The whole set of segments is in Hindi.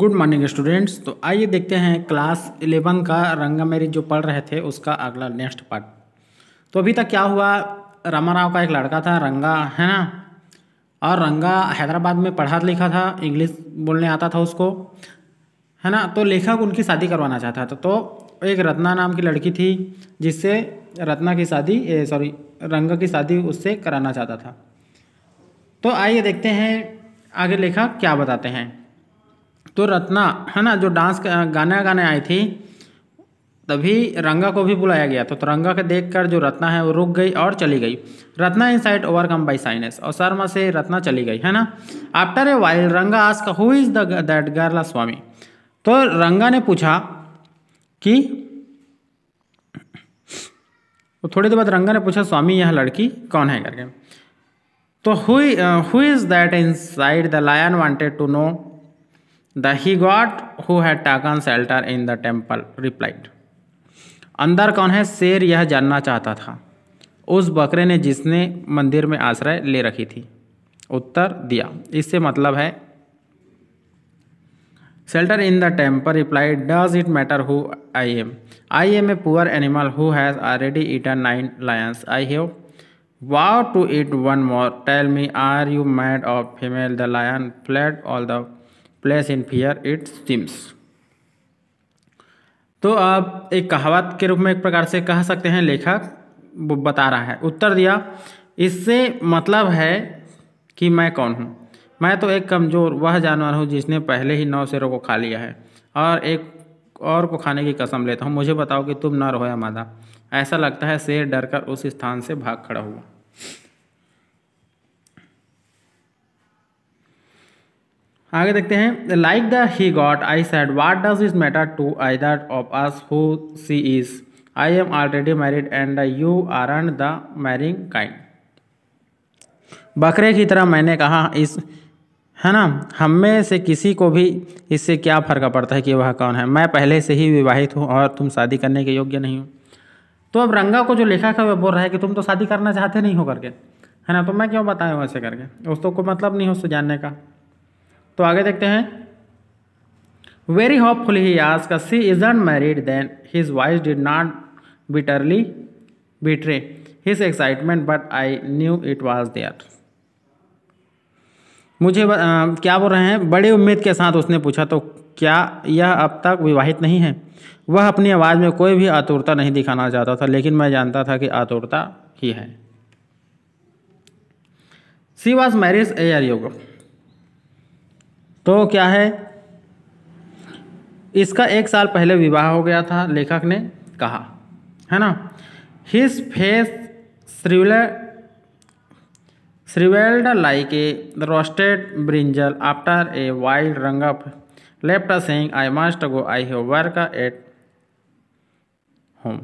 गुड मॉर्निंग स्टूडेंट्स तो आइए देखते हैं क्लास इलेवन का रंगा मेरी जो पढ़ रहे थे उसका अगला नेक्स्ट पार्ट तो अभी तक क्या हुआ रामा राव का एक लड़का था रंगा है ना और रंगा हैदराबाद में पढ़ा लिखा था इंग्लिश बोलने आता था उसको है ना तो लेखक उनकी शादी करवाना चाहता था तो एक रत्ना नाम की लड़की थी जिससे रत्ना की शादी सॉरी रंगा की शादी उससे कराना चाहता था तो आइए देखते हैं आगे लेखक क्या बताते हैं तो रत्ना है ना जो डांस गाने गाने आई थी तभी रंगा को भी बुलाया गया था तो रंगा के देखकर जो रत्ना है वो रुक गई और चली गई Ratna inside overcome by sinus और शर्मा से रत्ना चली गई है ना आफ्टर ए वाइल रंगा आज का हु इज दैट गर्ला स्वामी तो रंगा ने पूछा कि तो थोड़ी देर बाद रंगा ने पूछा स्वामी यह लड़की कौन है करके तो who is that inside the lion wanted to know he god who had taken shelter in the temple replied अंदर कौन है शेर यह जानना चाहता था उस बकरे ने जिसने मंदिर में आश्रय ले रखी थी उत्तर दिया इससे मतलब है shelter in the temple replied does it matter who I am I am a poor animal who has already eaten nine lions I have vow to eat one more tell me are you mad of female the lion flat all the place in fear it seems तो आप एक कहावत के रूप में एक प्रकार से कह सकते हैं लेखक बता रहा है उत्तर दिया इससे मतलब है कि मैं कौन हूँ मैं तो एक कमज़ोर वह जानवर हूँ जिसने पहले ही नौ शेरों को खा लिया है और एक और को खाने की कसम लेता हूँ मुझे बताओ कि तुम ना रोया मादा ऐसा लगता है शेर डरकर उस स्थान से भाग खड़ा हुआ आगे देखते हैं like the he got I said what does is matter to I that of us who she is I am already married and you are and the marrying kind बकरे की तरह मैंने कहा इस है ना हम में से किसी को भी इससे क्या फ़र्क पड़ता है कि वह कौन है मैं पहले से ही विवाहित हूँ और तुम शादी करने के योग्य नहीं हो तो अब रंगा को जो लिखा है वह बोल रहा है कि तुम तो शादी करना चाहते नहीं हो करके है ना तो मैं क्यों बताया वैसे करके उसको तो मतलब नहीं हो उससे जानने का तो आगे देखते हैं वेरी होपफुल ही आज का she not married then his wife did not bitterly betray his excitement but I knew it was there मुझे ब, आ, क्या बोल रहे हैं बड़ी उम्मीद के साथ उसने पूछा तो क्या यह अब तक विवाहित नहीं है वह अपनी आवाज़ में कोई भी आतुरता नहीं दिखाना चाहता था लेकिन मैं जानता था कि आतुरता ही है she was marriage air are yoga तो क्या है इसका एक साल पहले विवाह हो गया था लेखक ने कहा है ना his face shrivelled like a roasted brinjal after a wild rang up left sing I must go I have work at home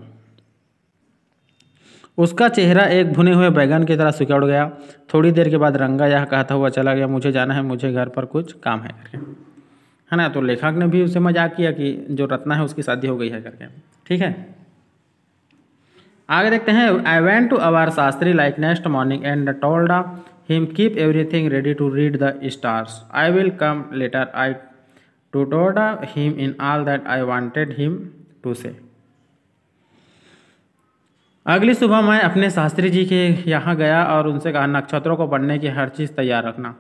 उसका चेहरा एक भुने हुए बैगन की तरह सिकड़ गया थोड़ी देर के बाद रंगा यह कहता हुआ चला गया मुझे जाना है मुझे घर पर कुछ काम है करके है ना तो लेखक ने भी उसे मजाक किया कि जो रत्ना है उसकी शादी हो गई है करके ठीक है आगे देखते हैं I went to our Shastri like next morning and told him keep everything ready to read the stars I will come later I to told him in all that I wanted him to say अगली सुबह मैं अपने शास्त्री जी के यहाँ गया और उनसे कहा नक्षत्रों को पढ़ने की हर चीज़ तैयार रखना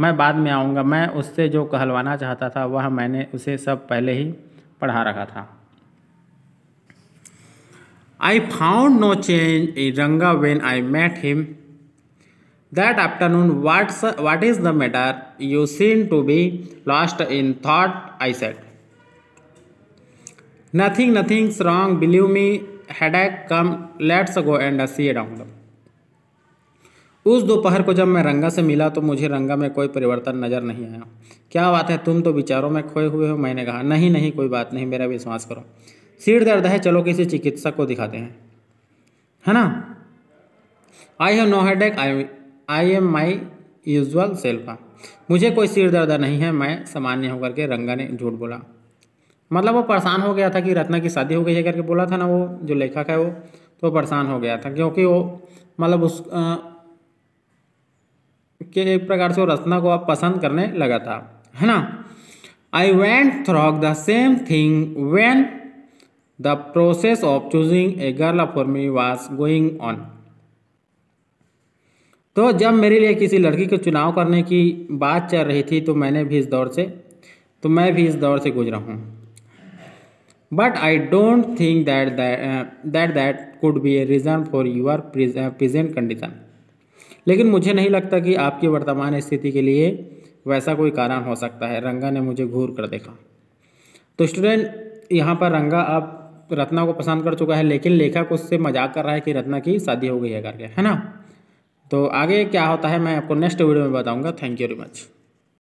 मैं बाद में आऊँगा मैं उससे जो कहलवाना चाहता था वह मैंने उसे सब पहले ही पढ़ा रखा था I found no change in Ranga when I met him that afternoon what's what is the matter you seem to be lost in thought I said nothing nothing strong believe me headache come let's go and see down उस दोपहर को जब मैं रंगा से मिला तो मुझे रंगा में कोई परिवर्तन नज़र नहीं आया क्या बात है तुम तो विचारों में खोए हुए हो मैंने कहा नहीं नहीं कोई बात नहीं मेरा विश्वास करो सिर दर्द है चलो किसी चिकित्सक को दिखाते हैं है ना आई हैव नो हेड एक आई आई एम माई यूजल सेल्फा मुझे कोई सिर दर्द नहीं है मैं सामान्य होकर के रंगा ने झूठ बोला मतलब वो परेशान हो गया था कि रत्ना की शादी हो गई है करके बोला था ना वो जो लेखक है वो तो परेशान हो गया था क्योंकि वो मतलब उस आ, के एक प्रकार से वो रत्ना को आप पसंद करने लगा था है ना I went through the same thing when the process of choosing a girl for me was going on तो जब मेरे लिए किसी लड़की को चुनाव करने की बात चल रही थी तो मैंने भी इस दौर से तो मैं भी इस दौर से गुजरा हूँ but i don't think that that uh, that, that could be a reason for your uh, present condition लेकिन मुझे नहीं लगता कि आपकी वर्तमान स्थिति के लिए वैसा कोई कारण हो सकता है रंगा ने मुझे घूर कर देखा तो स्टूडेंट यहाँ पर रंगा अब रत्ना को पसंद कर चुका है लेकिन लेखक उससे मजाक कर रहा है कि रत्ना की शादी हो गई है करके है ना तो आगे क्या होता है मैं आपको नेक्स्ट वीडियो में बताऊँगा थैंक यू वेरी मच